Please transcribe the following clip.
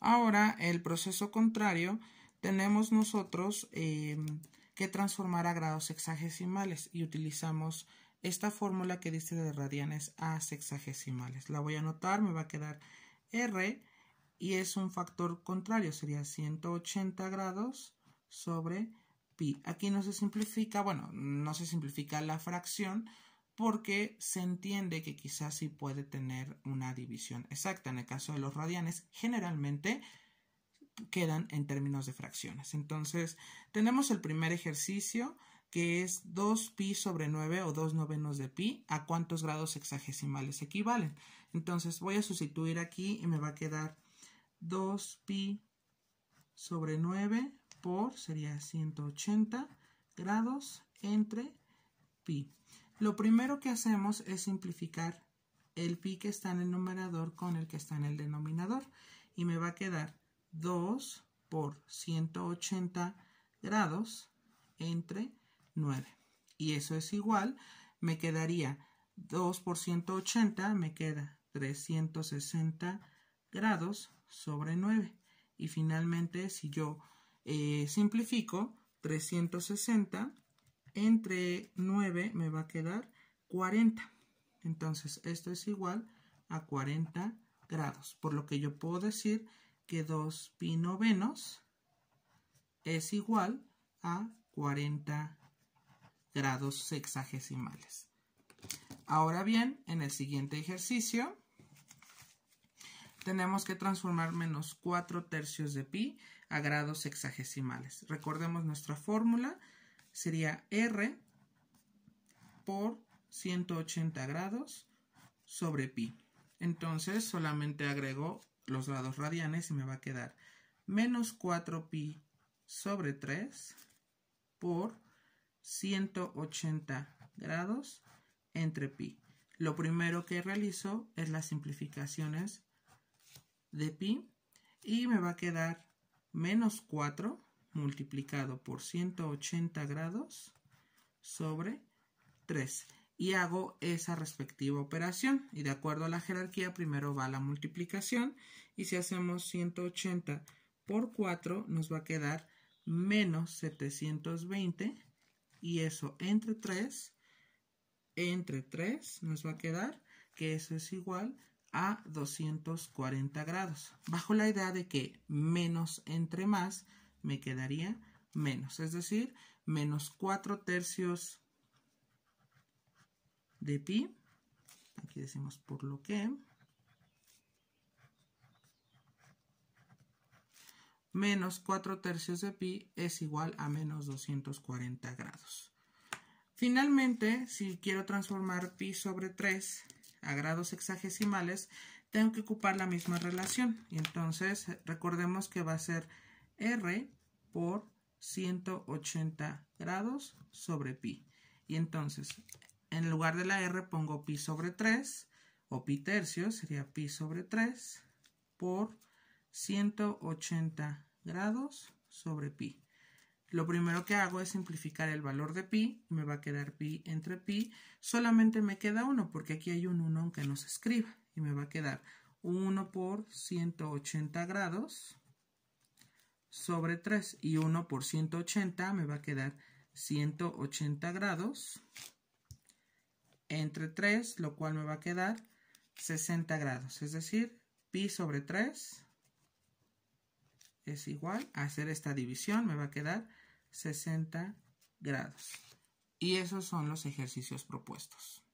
Ahora, el proceso contrario, tenemos nosotros eh, que transformar a grados sexagesimales y utilizamos esta fórmula que dice de radianes a sexagesimales. La voy a anotar, me va a quedar R y es un factor contrario, sería 180 grados sobre pi. Aquí no se simplifica, bueno, no se simplifica la fracción, porque se entiende que quizás sí puede tener una división exacta. En el caso de los radianes, generalmente quedan en términos de fracciones. Entonces, tenemos el primer ejercicio que es 2pi sobre 9 o 2 novenos de pi, a cuántos grados hexagesimales equivalen. Entonces voy a sustituir aquí y me va a quedar 2pi sobre 9 por, sería 180 grados entre pi. Lo primero que hacemos es simplificar el pi que está en el numerador con el que está en el denominador y me va a quedar 2 por 180 grados entre 9. Y eso es igual, me quedaría 2 por 180, me queda 360 grados sobre 9. Y finalmente, si yo eh, simplifico, 360 entre 9 me va a quedar 40. Entonces esto es igual a 40 grados, por lo que yo puedo decir que 2 pi novenos es igual a 40 grados sexagesimales. Ahora bien, en el siguiente ejercicio tenemos que transformar menos 4 tercios de pi a grados sexagesimales. Recordemos nuestra fórmula sería R por 180 grados sobre pi. Entonces solamente agrego los grados radianes y me va a quedar menos 4pi sobre 3 por 180 grados entre pi. Lo primero que realizo es las simplificaciones de pi y me va a quedar menos 4 multiplicado por 180 grados sobre 3 y hago esa respectiva operación y de acuerdo a la jerarquía primero va la multiplicación y si hacemos 180 por 4 nos va a quedar menos 720 y eso entre 3 entre 3 nos va a quedar que eso es igual a 240 grados bajo la idea de que menos entre más me quedaría menos, es decir, menos 4 tercios de pi, aquí decimos por lo que, menos 4 tercios de pi es igual a menos 240 grados. Finalmente, si quiero transformar pi sobre 3 a grados hexagesimales, tengo que ocupar la misma relación. Y entonces, recordemos que va a ser R por 180 grados sobre pi. Y entonces, en lugar de la R pongo pi sobre 3 o pi tercio, sería pi sobre 3 por 180 grados sobre pi. Lo primero que hago es simplificar el valor de pi, me va a quedar pi entre pi, solamente me queda 1 porque aquí hay un 1 aunque no se escriba y me va a quedar 1 por 180 grados sobre 3 y 1 por 180 me va a quedar 180 grados entre 3, lo cual me va a quedar 60 grados. Es decir, pi sobre 3 es igual a hacer esta división, me va a quedar 60 grados. Y esos son los ejercicios propuestos.